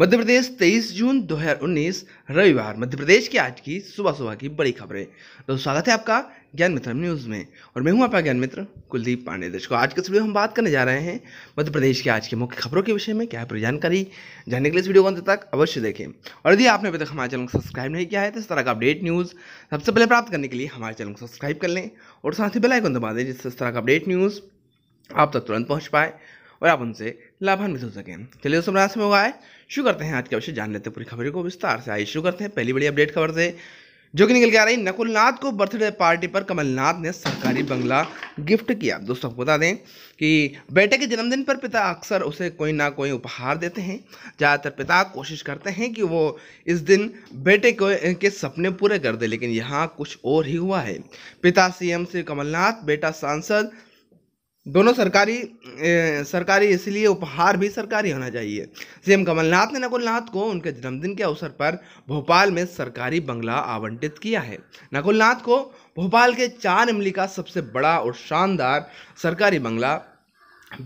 मध्य प्रदेश 23 जून 2019 रविवार मध्य प्रदेश की आज की सुबह सुबह की बड़ी खबरें दोस्तों स्वागत है आपका ज्ञान मित्र न्यूज़ में और मैं हूं आपका ज्ञान मित्र कुलदीप पांडे दर्शकों आज के इस वीडियो हम बात करने जा रहे हैं मध्य प्रदेश की आज की मुख्य खबरों के विषय में क्या है पूरी जानकारी जानने के लिए इस वीडियो को अंत तक अवश्य देखें और यदि आपने अभी तक हमारे चैनल को सब्सक्राइब नहीं किया है तो इस तरह का अपडेट न्यूज़ सबसे पहले प्राप्त करने के लिए हमारे चैनल को सब्सक्राइब कर लें और साथ ही बेलाइकन दबा दें जिससे इस तरह का अपडेट न्यूज़ आप तक तुरंत पहुँच पाए और आप उनसे लाभान्वित हो सकें चलिए दोस्तों राशि में हुआ है शुरू करते हैं आज के अवश्य जान लेते हैं पूरी खबर को विस्तार से आई शुरू करते हैं पहली बड़ी अपडेट खबर से जो कि निकल के आ रही नकुलनाथ को बर्थडे पार्टी पर कमलनाथ ने सरकारी बंगला गिफ्ट किया दोस्तों आपको बता दें कि बेटे के जन्मदिन पर पिता अक्सर उसे कोई ना कोई उपहार देते हैं ज़्यादातर पिता कोशिश करते हैं कि वो इस दिन बेटे को के सपने पूरे कर दे लेकिन यहाँ कुछ और ही हुआ है पिता सीएम श्री कमलनाथ बेटा सांसद दोनों सरकारी ए, सरकारी इसलिए उपहार भी सरकारी होना चाहिए सीएम कमलनाथ ने नकुलनाथ को उनके जन्मदिन के अवसर पर भोपाल में सरकारी बंगला आवंटित किया है नकुलनाथ को भोपाल के चार इमली का सबसे बड़ा और शानदार सरकारी बंगला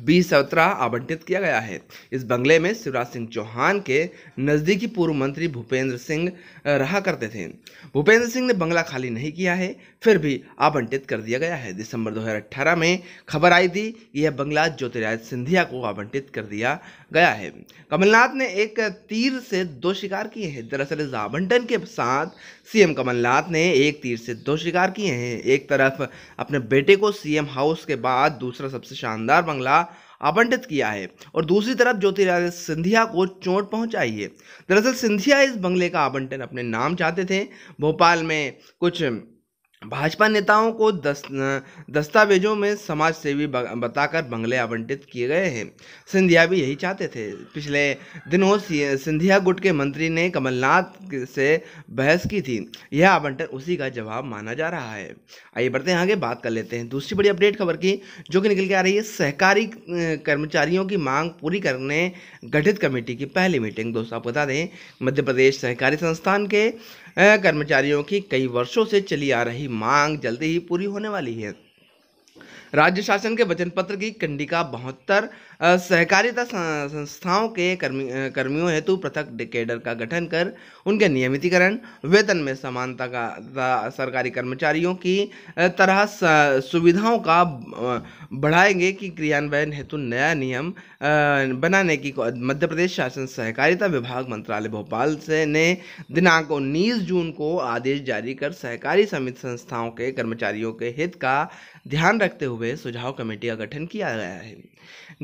बीस सत्रह आवंटित किया गया है इस बंगले में शिवराज सिंह चौहान के नज़दीकी पूर्व मंत्री भूपेंद्र सिंह रहा करते थे भूपेंद्र सिंह ने बंगला खाली नहीं किया है फिर भी आवंटित कर दिया गया है दिसंबर 2018 में खबर आई थी यह बंगला ज्योतिराज सिंधिया को आवंटित कर दिया गया है कमलनाथ ने एक तीर से दो शिकार किए हैं दरअसल इस आवंटन के साथ सीएम कमलनाथ ने एक तीर से दो शिकार किए हैं एक तरफ अपने बेटे को सीएम हाउस के बाद दूसरा सबसे शानदार बंगला आवंटित किया है और दूसरी तरफ ज्योतिरादित्य सिंधिया को चोट पहुंचाई है दरअसल सिंधिया इस बंगले का आवंटन अपने नाम चाहते थे भोपाल में कुछ भाजपा नेताओं को दस दस्तावेजों में समाज सेवी बताकर बंगले आवंटित किए गए हैं सिंधिया भी यही चाहते थे पिछले दिनों सिंधिया गुट के मंत्री ने कमलनाथ से बहस की थी यह आवंटन उसी का जवाब माना जा रहा है आइए बढ़ते हैं आगे बात कर लेते हैं दूसरी बड़ी अपडेट खबर की जो कि निकल के आ रही है सहकारी कर्मचारियों की मांग पूरी करने गठित कमेटी की पहली मीटिंग दोस्तों आपको बता दें मध्य प्रदेश सहकारी संस्थान के कर्मचारियों की कई वर्षों से चली आ रही मांग जल्दी ही पूरी होने वाली है राज्य शासन के वचन पत्र की कंडिका बहत्तर सहकारिता संस्थाओं के कर्मी कर्मियों हेतु पृथक डिकेडर का गठन कर उनके नियमितीकरण वेतन में समानता का सरकारी कर्मचारियों की तरह सुविधाओं का बढ़ाएंगे कि क्रियान्वयन हेतु नया नियम बनाने की मध्य प्रदेश शासन सहकारिता विभाग मंत्रालय भोपाल से ने दिनांक उन्नीस जून को आदेश जारी कर सहकारी समिति संस्थाओं के कर्मचारियों के हित का ध्यान रखते हुए सुझाव कमेटी का गठन किया गया है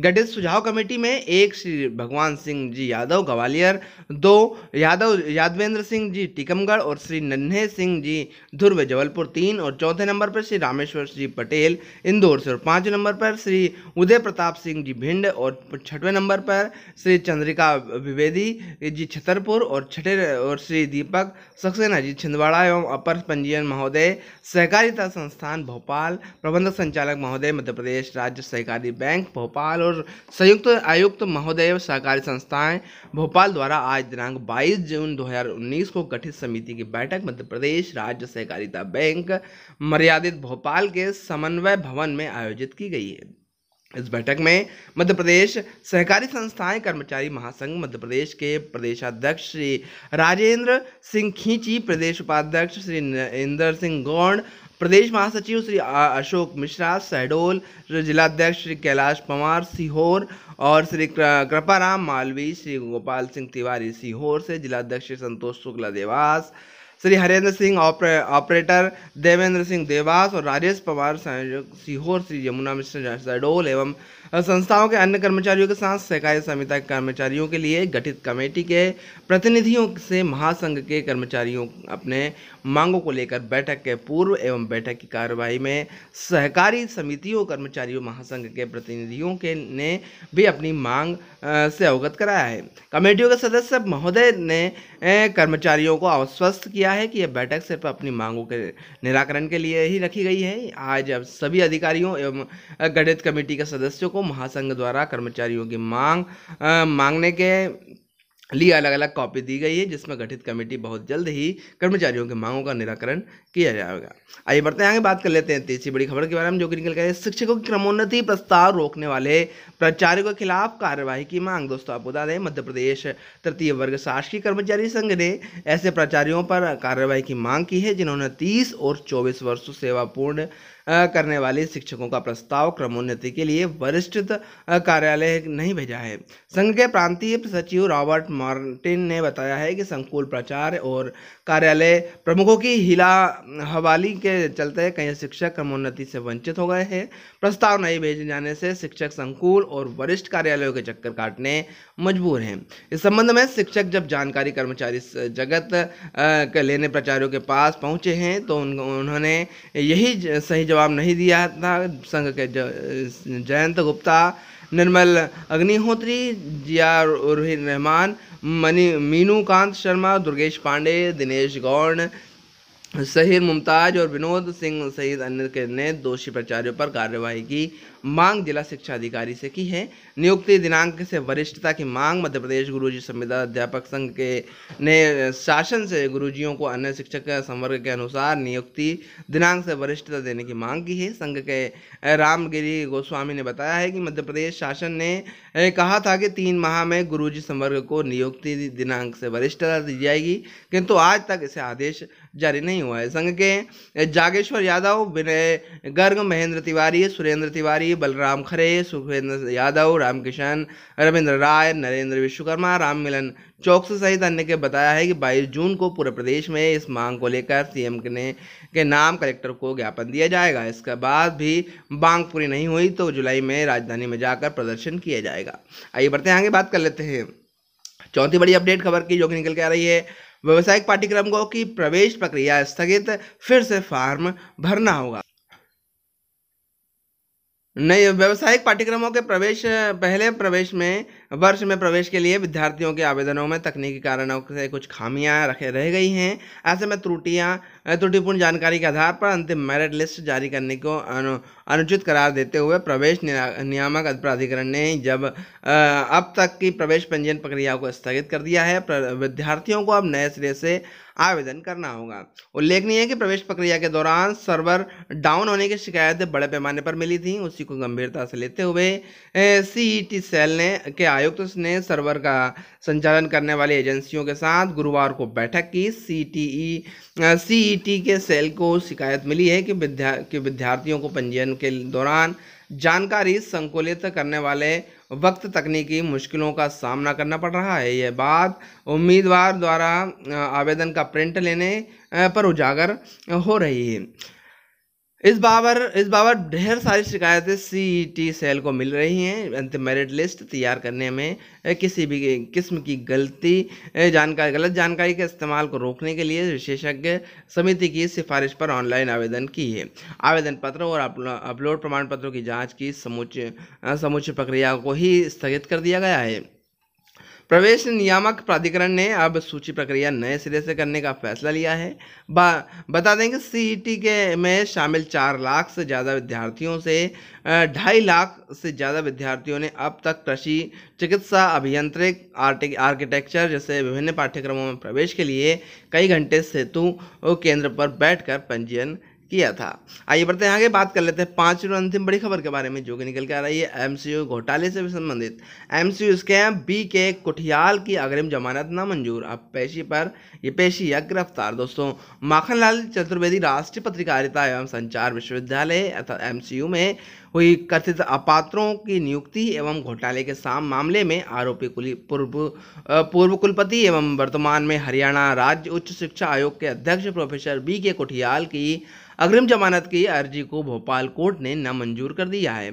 गठित सुझाव कमेटी में एक श्री भगवान सिंह जी यादव ग्वालियर दो यादव यादवेंद्र सिंह जी टीकमगढ़ और श्री नन्हे सिंह जी ध्रुव जबलपुर तीन और चौथे नंबर पर श्री रामेश्वर जी पटेल इंदौर से और पाँच नंबर पर श्री उदय प्रताप सिंह जी भिंड और छठवें नंबर पर श्री चंद्रिका द्विवेदी जी छतरपुर और छठे और श्री दीपक सक्सेना जी छिंदवाड़ा एवं अपर पंजीयन महोदय सहकारिता संस्थान भोपाल प्रबंधक संचालक महोदय मध्य प्रदेश राज्य सहकारी बैंक भोपाल और संयुक्त आयुक्त महोदय सहकारी संस्थाएं भोपाल द्वारा आज दिनांक 22 जून 2019 को गठित समिति की बैठक मध्य प्रदेश राज्य सहकारिता बैंक मर्यादित भोपाल के समन्वय भवन में आयोजित की गई है इस बैठक में मध्य प्रदेश सहकारी संस्थाएं कर्मचारी महासंघ मध्य प्रदेश के प्रदेशाध्यक्ष श्री राजेंद्र सिंह खींची प्रदेश उपाध्यक्ष श्री इंदर सिंह गौड़ प्रदेश महासचिव श्री अशोक मिश्रा शहडोल जिलाध्यक्ष श्री कैलाश पंवार सीहोर और श्री कृपाराम मालवी श्री गोपाल सिंह तिवारी सीहोर से जिलाध्यक्ष संतोष शुक्ला देवास श्री हरेंद्र सिंह ऑपरेटर देवेंद्र सिंह देवास और राजेश पवार सीहोर श्री यमुना मिश्र शहडोल एवं संस्थाओं के अन्य कर्मचारियों के साथ सहकारी समिति कर्मचारियों के लिए गठित कमेटी के प्रतिनिधियों से महासंघ के कर्मचारियों अपने मांगों को लेकर बैठक के पूर्व एवं बैठक की कार्रवाई में सहकारी समितियों कर्मचारियों महासंघ के प्रतिनिधियों के ने भी अपनी मांग से अवगत कराया है कमेटियों के सदस्य महोदय ने कर्मचारियों को आश्वस्त किया है कि यह बैठक सिर्फ अपनी मांगों के निराकरण के लिए ही रखी गई है आज अब सभी अधिकारियों एवं गठित कमेटी के सदस्यों को महासंघ द्वारा कर्मचारियों की मांग आ, मांगने के लिए अलग अलग कॉपी दी गई है जिसमें गठित कमेटी बहुत जल्द ही कर्मचारियों की मांगों का निराकरण किया जाएगा आइए बढ़ते हैं आगे बात कर लेते हैं तीसरी बड़ी खबर के बारे में जो कि निकल गए शिक्षकों की क्रमोन्नति प्रस्ताव रोकने वाले प्राचार्यों के खिलाफ कार्यवाही की मांग दोस्तों आपको बता दें मध्य प्रदेश तृतीय वर्ग शासकीय कर्मचारी संघ ने ऐसे प्राचार्यों पर कार्यवाही की मांग की है जिन्होंने तीस और चौबीस वर्ष सेवापूर्ण करने वाले शिक्षकों का प्रस्ताव क्रमोन्नति के लिए वरिष्ठ कार्यालय नहीं भेजा है संघ के प्रांतीय सचिव रॉबर्ट मार्टिन ने बताया है कि संकुल प्रचार और कार्यालय प्रमुखों की हिला हवाली के चलते कई शिक्षक क्रमोन्नति से वंचित हो गए हैं प्रस्ताव नहीं भेजे जाने से शिक्षक संकुल और वरिष्ठ कार्यालयों के चक्कर काटने मजबूर हैं इस संबंध में शिक्षक जब जानकारी कर्मचारी जगत के लेने प्रचारियों के पास पहुंचे हैं तो उन्होंने यही सही जवाब नहीं दिया था संघ के जयंत गुप्ता निर्मल अग्निहोत्री जिया रोहित रहमान मनी मीनू कांत शर्मा दुर्गेश पांडे दिनेश गौड़ शहीद मुमताज और विनोद सिंह सहित अन्य ने दोषी प्राचार्यों पर कार्रवाई की मांग जिला शिक्षा अधिकारी से की है नियुक्ति दिनांक से वरिष्ठता की मांग मध्य प्रदेश गुरुजी संविदा अध्यापक संघ के ने शासन से गुरुजियों को अन्य शिक्षक संवर्ग के अनुसार नियुक्ति दिनांक से वरिष्ठता देने की मांग की है संघ के रामगिरी गोस्वामी ने बताया है कि मध्य प्रदेश शासन ने कहा था कि तीन माह में गुरुजी संवर्ग को नियुक्ति दिनांक से वरिष्ठता दी जाएगी किंतु आज तक इसे आदेश जारी नहीं हुआ है संघ के जागेश्वर यादव विनय गर्ग महेंद्र तिवारी सुरेंद्र तिवारी तिवारी बलराम खरे सुखेंद्र यादव रामकिशन रविंद्र राय नरेंद्र विश्वकर्मा राममिलन मिलन चौकसे सहित अन्य के बताया है कि 22 जून को पूरे प्रदेश में इस मांग को लेकर सीएम ने के नाम कलेक्टर को ज्ञापन दिया जाएगा इसके बाद भी मांग पूरी नहीं हुई तो जुलाई में राजधानी में जाकर प्रदर्शन किया जाएगा आइए बढ़ते आगे बात कर लेते हैं चौथी बड़ी अपडेट खबर की जो कि निकल के आ रही है व्यावसायिक पाठ्यक्रमों की प्रवेश प्रक्रिया स्थगित फिर से फार्म भरना होगा नहीं व्यावसायिक पाठ्यक्रमों के प्रवेश पहले प्रवेश में वर्ष में प्रवेश के लिए विद्यार्थियों के आवेदनों में तकनीकी कारणों से कुछ खामियां रखे रह गई हैं ऐसे में त्रुटियां त्रुटिपूर्ण जानकारी के आधार पर अंतिम मेरिट लिस्ट जारी करने को अनु, अनुचित करार देते हुए प्रवेश नियामक प्राधिकरण ने जब अब तक की प्रवेश पंजीयन प्रक्रिया को स्थगित कर दिया है विद्यार्थियों को अब नए सिरे से आवेदन करना होगा उल्लेखनीय है कि प्रवेश प्रक्रिया के दौरान सर्वर डाउन होने की शिकायतें बड़े पैमाने पर मिली थी उसी को गंभीरता से लेते हुए सी e सेल ने के आयुक्त ने सर्वर का संचालन करने वाली एजेंसियों के साथ गुरुवार को बैठक की सी सीईटी e, e के सेल को शिकायत मिली है कि विद्या कि विद्यार्थियों को पंजीयन के दौरान जानकारी संकुलित करने वाले वक्त तकनीकी मुश्किलों का सामना करना पड़ रहा है यह बात उम्मीदवार द्वारा आवेदन का प्रिंट लेने पर उजागर हो रही है इस बाबर इस बाबर ढेर सारी शिकायतें सीईटी e सेल को मिल रही हैं अंतिम मेरिट लिस्ट तैयार करने में किसी भी किस्म की गलती जानकारी गलत जानकारी के इस्तेमाल को रोकने के लिए विशेषज्ञ समिति की सिफारिश पर ऑनलाइन आवेदन की है आवेदन पत्र और अपलोड प्रमाण पत्रों की जाँच की समुच समुच प्रक्रिया को ही स्थगित कर दिया गया है प्रवेश नियामक प्राधिकरण ने अब सूची प्रक्रिया नए सिरे से करने का फैसला लिया है बता दें कि सीईटी e के में शामिल चार लाख से ज़्यादा विद्यार्थियों से ढाई लाख से ज़्यादा विद्यार्थियों ने अब तक कृषि चिकित्सा अभियंत्रिक आर्किटेक्चर जैसे विभिन्न पाठ्यक्रमों में प्रवेश के लिए कई घंटे सेतु केंद्र पर बैठकर पंजीयन किया था आइए बढ़ते हैं आगे बात कर लेते हैं पांच और अंतिम बड़ी खबर के बारे में जो कि निकल के आ रही है एमसीयू घोटाले से भी संबंधित एमसीयू स्कैम बी के कुठियाल की अग्रिम जमानत नामंजूर अब पेशी पर ये पेशी या गिरफ्तार दोस्तों माखनलाल चतुर्वेदी राष्ट्रीय पत्रकारिता एवं संचार विश्वविद्यालय अर्थात एमसीयू में हुई कथित अपात्रों की नियुक्ति एवं घोटाले के साम मामले में आरोपी पूर्व पूर्व कुलपति एवं वर्तमान में हरियाणा राज्य उच्च शिक्षा आयोग के अध्यक्ष प्रोफेसर बी के कोठियाल की अग्रिम जमानत की अर्जी को भोपाल कोर्ट ने नामंजूर कर दिया है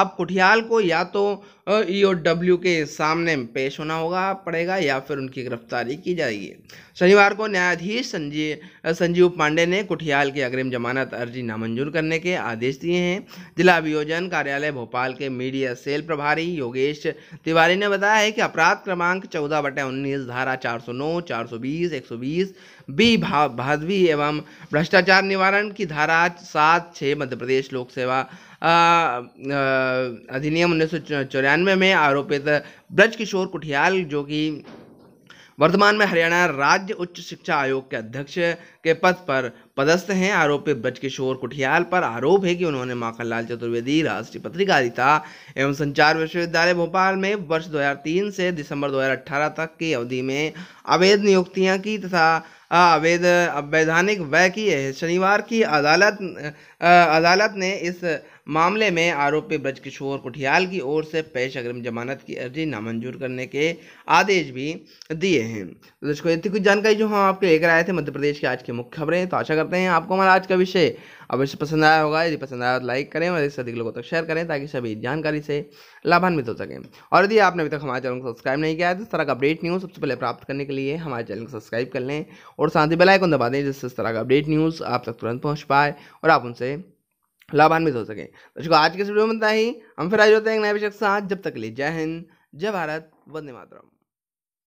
अब कोठियाल को या तो ई e और डब्ल्यू के सामने पेश होना होगा पड़ेगा या फिर उनकी गिरफ्तारी की जाएगी शनिवार को न्यायाधीश संजीव संजीव पांडे ने कुठियाल की अग्रिम जमानत अर्जी नामंजूर करने के आदेश दिए हैं जिला अभियोजन कार्यालय भोपाल के मीडिया सेल प्रभारी योगेश तिवारी ने बताया है कि अपराध क्रमांक चौदह बटे उन्नीस धारा चार सौ नौ चार सौ बीस एक सौ बीस बी भादवी एवं भ्रष्टाचार निवारण की धारा सात छः मध्य प्रदेश लोक सेवा अधिनियम उन्नीस सौ में आरोपित ब्रज किशोर कुठियाल जो कि वर्तमान में हरियाणा राज्य उच्च शिक्षा आयोग के अध्यक्ष के पद पर पदस्थ हैं आरोपित ब्रजकिशोर कुठियाल पर आरोप है कि उन्होंने माखनलाल चतुर्वेदी राष्ट्रीय पत्रकारिता एवं संचार विश्वविद्यालय भोपाल में वर्ष 2003 से दिसंबर 2018 तक की अवधि में अवैध नियुक्तियां की तथा आवेद वैधानिक व्यय की है शनिवार की अदालत अदालत ने इस मामले में आरोपी ब्रजकिशोर कुठियाल की ओर से पेश अग्रिम जमानत की अर्जी नामंजूर करने के आदेश भी दिए हैं तो दर्शकों इतनी कुछ जानकारी जो हम आपके लेकर आए थे मध्य प्रदेश की आज की मुख्य खबरें तो आशा करते हैं आपको हमारा आज का विषय अवश्य पसंद आया होगा यदि पसंद आया तो लाइक करें और अधिक से अधिक लोगों तक शेयर करें ताकि सभी जानकारी से लाभान्वित हो सकें और यदि आपने अभी तक हमारे चैनल को सब्सक्राइब नहीं किया है तो इस तरह का अपडेट न्यूज़ सबसे पहले प्राप्त करने के लिए हमारे चैनल को सब्सक्राइब कर लें और साथ ही बेलाइकन दबा दें जिससे इस तरह का अपडेट न्यूज़ आप तक तुरंत पहुँच पाए और आप उनसे लाभान्वित हो सके दर्शकों तो आज के वीडियो में इतना ही हम फिर आज होते हैं एक नए विषय के साथ जब तक लिए जय हिंद जय भारत वंदे मातरम